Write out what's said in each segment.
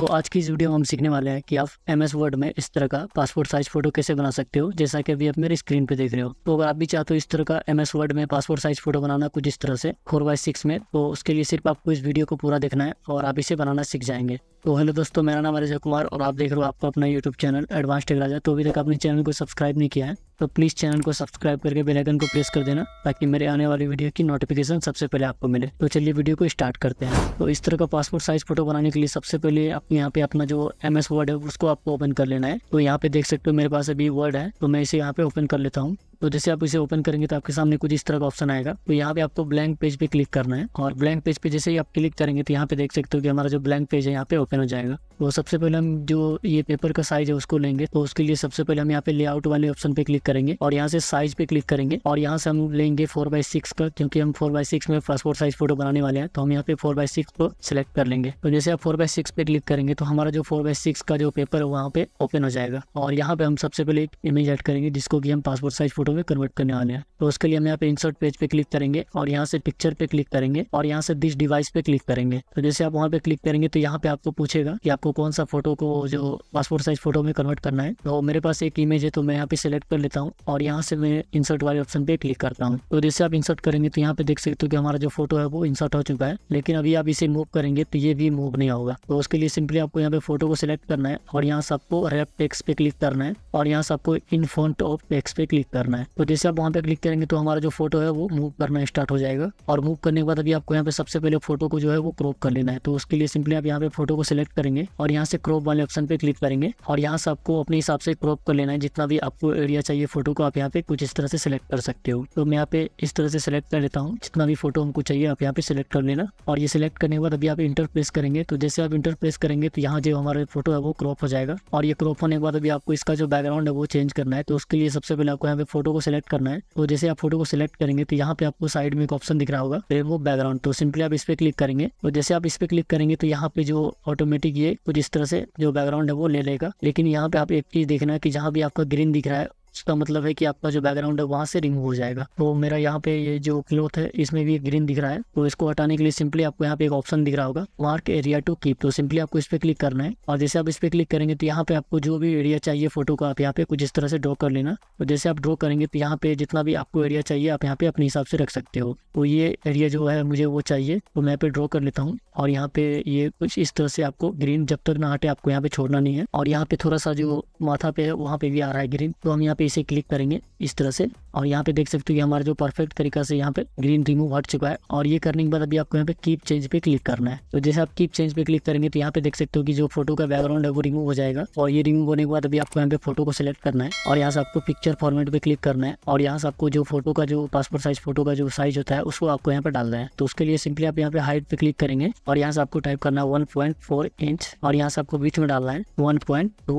तो आज की इस वीडियो में हम सीखने वाले हैं कि आप एम एस वर्ड में इस तरह का पासपोर्ट साइज फोटो कैसे बना सकते हो जैसा कि अभी आप मेरे स्क्रीन पे देख रहे हो तो अगर आप भी चाहते हो इस तरह का एम एस वर्ड में पासपोर्ट साइज फोटो बनाना कुछ इस तरह से फोर बाई सिक्स में तो उसके लिए सिर्फ आपको इस वीडियो को पूरा देखना है और आप इसे बनाना सीख जाएंगे तो हेलो दोस्तों मेरा नाम अजय कुमार और आप देख रहे हो आपका अपना YouTube channel Advance Tech Raja तो अभी तक आपने चैनल को सब्सक्राइब नहीं किया है तो प्लीज़ चैनल को सब्सक्राइब करके बेल आइकन को प्रेस कर देना ताकि मेरे आने वाली वीडियो की नोटिफिकेशन सबसे पहले आपको मिले तो चलिए वीडियो को स्टार्ट करते हैं तो इस तरह का पासपोर्ट साइज फोटो बनाने के लिए सबसे पहले आप यहाँ पे अपना जो एम एस वर्ड है उसको आपको ओपन कर लेना है तो यहाँ पे देख सकते हो मेरे पास अभी वर्ड है तो मैं इसे यहाँ पे ओपन कर लेता हूँ तो जैसे आप इसे ओपन करेंगे तो आपके सामने कुछ इस तरह का ऑप्शन आएगा तो यहाँ पे आपको ब्लैंक पेज पे क्लिक करना है और ब्लैंक पेज पे जैसे ही आप क्लिक करेंगे तो यहाँ पे देख सकते हो कि हमारा जो ब्लैंक पेज है यहाँ पे ओपन हो जाएगा तो सबसे पहले हम जो ये पेपर का साइज है उसको लेंगे तो उसके लिए सबसे पहले हम यहाँ पे लेआउट वाले ऑप्शन पे क्लिक करेंगे और यहाँ से साइज पे क्लिक करेंगे और यहाँ से हम लेंगे फोर बाय सिक्स का क्योंकि हम फोर बाय सिक्स में पासपोर्ट साइज फोटो बनाने वाले हैं तो हम यहाँ पे फोर बाय सिक्स को सिलेक्ट कर लेंगे तो जैसे आप फोर बाय सिक्स पे क्लिक करेंगे तो हमारा जो फोर बाय सिक्स का जो पेपर है वहाँ पे ओपन हो जाएगा और यहाँ पे हम सबसे पहले एक इमेज एड करेंगे जिसको कि हम पासपोर्ट साइज फोटो फोटो में कन्वर्ट करने वाले हैं तो उसके लिए हम यहाँ पे इंसर्ट पेज पे क्लिक करेंगे और यहाँ से पिक्चर पे क्लिक करेंगे और यहाँ से दिस डिवाइस पे क्लिक करेंगे तो जैसे आप वहाँ पे क्लिक करेंगे तो यहाँ पे आपको पूछेगा कि आपको कौन सा फोटो को जो पासपोर्ट साइज फोटो में कन्वर्ट करना है तो मेरे पास एक इमेज है तो मैं यहाँ पे सिलेक्ट कर लेता हूँ और यहाँ से मैं इंसर्ट वाले ऑप्शन पे क्लिक करता हूँ तो जैसे आप इंसर्ट करेंगे तो यहाँ पे देख सकते हो कि हमारा जो फोटो है वो इंसर्ट हो चुका है लेकिन अभी आप इसे मूव करेंगे तो ये भी मूव नहीं होगा तो उसके लिए सिंपली आपको यहाँ पे फोटो को सिलेक्ट करना है और यहाँ से आपको टेक्स पे क्लिक करना है और यहाँ से आपको इन फ्रंट ऑफ टेक्स पे क्लिक करना है है तो जैसे आप वहाँ पे क्लिक करेंगे तो हमारा जो फोटो है वो मूव करना स्टार्ट हो जाएगा और मूव करने के बाद अभी आपको यहाँ पे सबसे पहले फोटो को जो है वो क्रॉप कर लेना है तो उसके लिए सिंपली आप यहाँ पे फोटो को सिलेक्ट करेंगे और यहाँ से क्रॉप वाले ऑप्शन पे क्लिक करेंगे और यहाँ से आपको अपने हिसाब से क्रॉप कर लेना है जितना भी आपको एरिया चाहिए फोटो को आप यहाँ पे कुछ इस तरह से सिलेक्ट कर सकते हो तो मैं यहाँ पे इस तरह से सिलेक्ट कर लेता हूँ जितना भी फोटो हमको चाहिए आप यहाँ पे सिलेक्ट कर लेना और ये सिलेक्ट करने के बाद अभी आप इंटर प्रेस करेंगे तो जैसे आप इंटर प्रेस करेंगे तो यहाँ जो हमारा फोटो है वो क्रॉप हो जाएगा और ये क्रॉप होने के बाद अभी आपको इसका जो बैकग्राउंड है वो चेंज करना है तो उसके लिए सबसे पहले आपको यहाँ पे फोटो फोटो को सिलेक्ट करना है तो जैसे आप फोटो को सिलेक्ट करेंगे तो यहाँ पे आपको साइड में एक ऑप्शन दिख रहा होगा तो वो बैकग्राउंड तो सिंपली आप इस पर क्लिक करेंगे तो जैसे आप इस पे क्लिक करेंगे तो यहाँ पे जो ऑटोमेटिक ये कुछ इस तरह से जो बैकग्राउंड है वो ले लेगा लेकिन यहाँ पे आप एक चीज देखना है कि जहाँ भी आपका ग्रीन दिख रहा है उसका मतलब है कि आपका जो बैकग्राउंड है वहाँ से रिमूव हो जाएगा तो मेरा यहाँ पे ये जो क्लोथ है इसमें भी ग्रीन दिख रहा है तो इसको हटाने के लिए सिंपली आपको यहाँ पे एक ऑप्शन दिख रहा होगा मार्क एरिया टू कीप तो सिंपली आपको इस पर क्लिक करना है और जैसे आप इस पर क्लिक करेंगे तो यहाँ पे आपको जो भी एरिया चाहिए फोटो का आप यहाँ पे कुछ इस तरह से ड्रॉ कर लेना तो जैसे आप ड्रॉ करेंगे तो यहाँ पे जितना भी आपको एरिया चाहिए आप यहाँ पे अपने हिसाब से रख सकते हो तो ये एरिया जो है मुझे वो चाहिए तो मैं पे ड्रॉ कर लेता हूँ और यहाँ पे ये कुछ इस तरह से आपको ग्रीन जब तक ना हटे आपको यहाँ पे छोड़ना नहीं है और यहाँ पे थोड़ा सा जो माथा पे है वहाँ पे भी आ रहा है ग्रीन तो हम यहाँ पे इसे क्लिक करेंगे इस तरह से और यहाँ पे देख सकते हो कि हमारा जो परफेक्ट तरीका से यहाँ पे ग्रीन रिमूव हट चुका है और ये करने के बाद अभी आपको यहाँ पे कीप चेंज पे क्लिक करना है तो जैसे आप कीप चेंज पे क्लिक करेंगे तो यहाँ पे देख सकते हो कि जो फोटो का बैकग्राउंड है वो रिमूव हो जाएगा और ये रिमूव होने के बाद अभी आपको यहाँ पे फोटो को सिलेक्ट करना है और यहाँ से आपको पिक्चर फॉर्मेट पे क्लिक करना है और यहाँ से आपको जो फोटो का जो पासपोर्ट साइज फोटो का जो साइज होता है उसको आपको यहाँ पे डालना है तो उसके लिए सिंपली आप यहाँ पे हाइट पे क्लिक करेंगे और यहाँ से आपको टाइप करना है वन इंच और यहाँ से आपको बीच में डालना है वन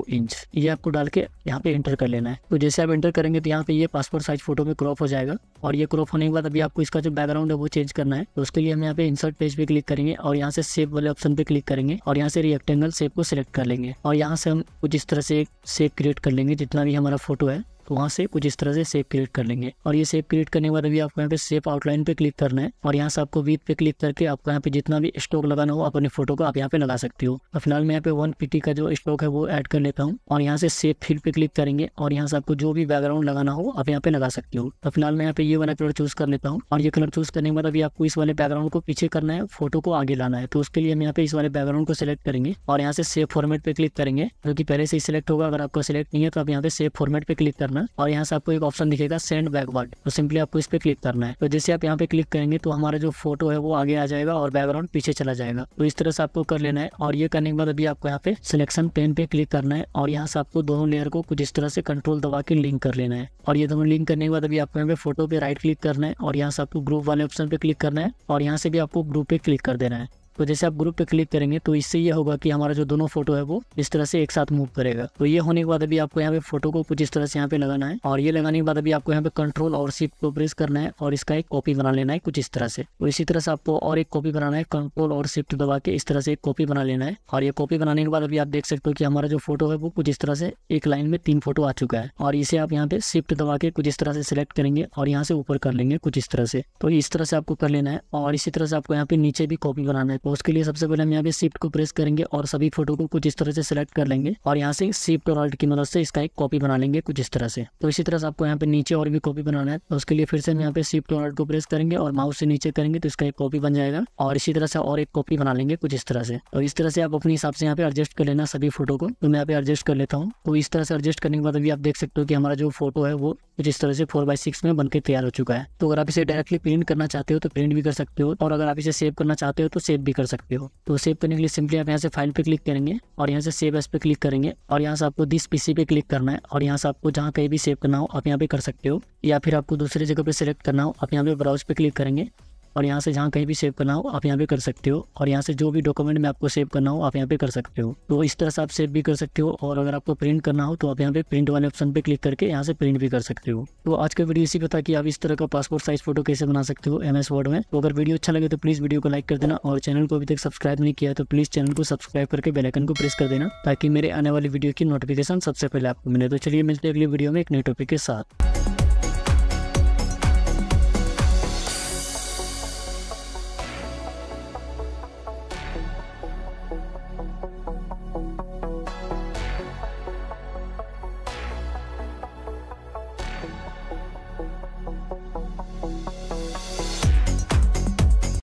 इंच ये आपको डाल के यहाँ पे एंटर कर लेना है तो जैसे आप एंटर करेंगे तो यहाँ पे ये पासपोर्ट साइज फोटो में क्रॉप हो जाएगा और ये क्रॉप होने के बाद अभी आपको इसका जो बैकग्राउंड है वो चेंज करना है तो उसके लिए हम यहाँ पे इंसर्ट पेज पे क्लिक करेंगे और यहाँ से सेप वाले ऑप्शन पे क्लिक करेंगे और यहाँ से रिएक्टेंगल सेप को सिलेक्ट कर लेंगे और यहाँ से हम कुछ इस तरह से एक सेप क्रिएट कर लेंगे जितना भी हमारा फोटो है तो वहाँ से कुछ इस तरह से सेप क्रिएट कर लेंगे और ये सेप क्रिएट करने के बाद अभी आपको यहाँ पे सेप आउटलाइन पे क्लिक करना है और यहाँ से आपको वीथ पे क्लिक करके आपको यहाँ पे जितना भी स्टॉक लगाना हो अपने फोटो को आप यहाँ पे लगा सकते हो तो फिलहाल मैं यहाँ पे वन पीटी का जो स्टॉक है वो एड कर लेता हूँ और यहाँ से सेप फिल पे क्लिक करेंगे और यहाँ से आपको जो भी बैकग्राउंड लगाना हो आप यहाँ पे लगा सकते हो तो फिलहाल मैं यहाँ पे ये वाला कलर चूज कर लेता हूँ और ये कलर चूज करने के बाद अभी आपको इस वाले बैकग्राउंड को पीछे करना है फोटो को आगे लाना है तो उसके लिए हम यहाँ पे इस वाले बैकग्राउंड को सिलेक्ट करेंगे और यहाँ से सेव फॉर्मेट पे क्लिक करेंगे जो पहले से सिलेक्ट होगा अगर आपको सिलेक्ट नहीं है तो आप यहाँ पे सेव फॉर्मेट पे क्लिक करना है और यहाँ से आपको एक ऑप्शन दिखेगा सेंड बैकवर्ड तो सिंपली आपको इस पर क्लिक करना है तो जैसे आप यहाँ पे क्लिक करेंगे तो हमारा जो फोटो है वो आगे आ जाएगा और बैकग्राउंड पीछे चला जाएगा तो इस तरह से आपको कर लेना है और ये करने के बाद अभी आपको यहाँ पे सिलेक्शन पेन पे क्लिक करना है और यहाँ से आपको दोनों लेयर को कुछ इस तरह से कंट्रोल दबा के लिंक कर लेना है और ये दोनों लिंक करने के बाद अभी आपको यहाँ पे फोटो पे राइट क्लिक करना है और यहाँ से आपको ग्रुप वाले ऑप्शन पे क्लिक करना है और यहाँ से भी आपको ग्रुप पे क्लिक कर देना है तो जैसे आप ग्रुप पे क्लिक करेंगे तो इससे ये होगा कि हमारा जो दोनों फोटो है वो इस तरह से एक साथ मूव करेगा तो ये होने के बाद अभी आपको यहाँ पे फोटो को कुछ इस तरह से यहाँ पे लगाना है और ये लगाने के बाद अभी आपको यहाँ पे कंट्रोल और शिफ्ट को प्रेस करना है और इसका एक कॉपी बना लेना है कुछ इस तरह से तो इसी तरह से आपको और एक कॉपी बनाना है कंट्रोल और शिफ्ट दबा के इस तरह से एक कॉपी बना लेना है और ये कॉपी बनाने के बाद अभी आप देख सकते हो कि हमारा जो फोटो है वो कुछ इस तरह से एक लाइन में तीन फोटो आ चुका है और इसे आप यहाँ पे शिफ्ट दबा के कुछ इस तरह से सिलेक्ट करेंगे और यहाँ से ऊपर कर लेंगे कुछ इस तरह से तो इस तरह से आपको कर लेना है और इसी तरह से आपको यहाँ पे नीचे भी कॉपी बनाना है तो उसके लिए सबसे पहले हम यहाँ पे शिफ्ट को प्रेस करेंगे और सभी फोटो को कुछ इस तरह से सिलेक्ट कर लेंगे और यहाँ से शिफ्ट और ऑल्ट की मदद से इसका एक कॉपी बना लेंगे कुछ इस तरह से तो इसी तरह से आपको यहाँ पे नीचे और भी कॉपी बनाना है तो उसके लिए फिर से हम यहाँ पे शिफ्ट और ऑल्ट को प्रेस करेंगे और माउस से नीचे करेंगे तो इसका एक कॉपी बन जाएगा और इसी तरह से और एक कॉपी बना लेंगे कुछ इस तरह से और इस तरह से आप अपने हिसाब से यहाँ पे एडजस्ट कर लेना सभी फोटो को तो मैं यहाँ पे एडजस्ट कर लेता हूँ तो इस तरह से एडजस्ट करने के बाद अभी आप देख सकते हो कि हमारा जो फोटो है वो कुछ इस तरह से फोर बाई सिक्स में बनकर तैयार हो चुका है तो अगर आप इसे डायरेक्टली प्रिंट करना चाहते हो तो प्रिंट भी कर सकते हो और अगर आप इसे सेव करना चाहते हो तो सेव भी भी कर सकते हो तो सेव करने के लिए सिंपली आप यहाँ से फाइल पे क्लिक करेंगे और यहाँ से सेव एस पे क्लिक करेंगे और यहाँ से आपको दिस पीसी पे क्लिक करना है और यहाँ से आपको जहाँ कहीं भी सेव करना हो आप यहाँ पे कर सकते हो या फिर आपको दूसरी जगह पे सिलेक्ट करना हो आप यहाँ पे ब्राउज पे क्लिक करेंगे और यहाँ से जहाँ कहीं भी सेव करना हो आप यहाँ पे कर सकते हो और यहाँ से जो भी डॉक्यूमेंट में आपको सेव करना हो आप यहाँ पे कर सकते हो तो इस तरह से आप सेव भी कर सकते हो और अगर आपको प्रिंट करना हो तो आप यहाँ पे प्रिंट वाले ऑप्शन पे क्लिक करके यहाँ से प्रिंट भी कर सकते हो तो आज का वीडियो इसी पता कि आप इस तरह का पासपोर्ट साइज फोटो कैसे बना सकते हो एम वर्ड में तो अगर वीडियो अच्छा लगे तो प्लीज़ वीडियो को लाइक कर देना और चैनल को अभी तक सब्सक्राइब नहीं किया तो प्लीज़ चैनल को सब्सक्राइब करके बेलाइकन को प्रेस कर देना ताकि मेरे आने वाली वीडियो की नोटिफिकेशन सबसे पहले आपको मिले तो चलिए मिलते अगले अगली वीडियो में एक नए टॉपिक के साथ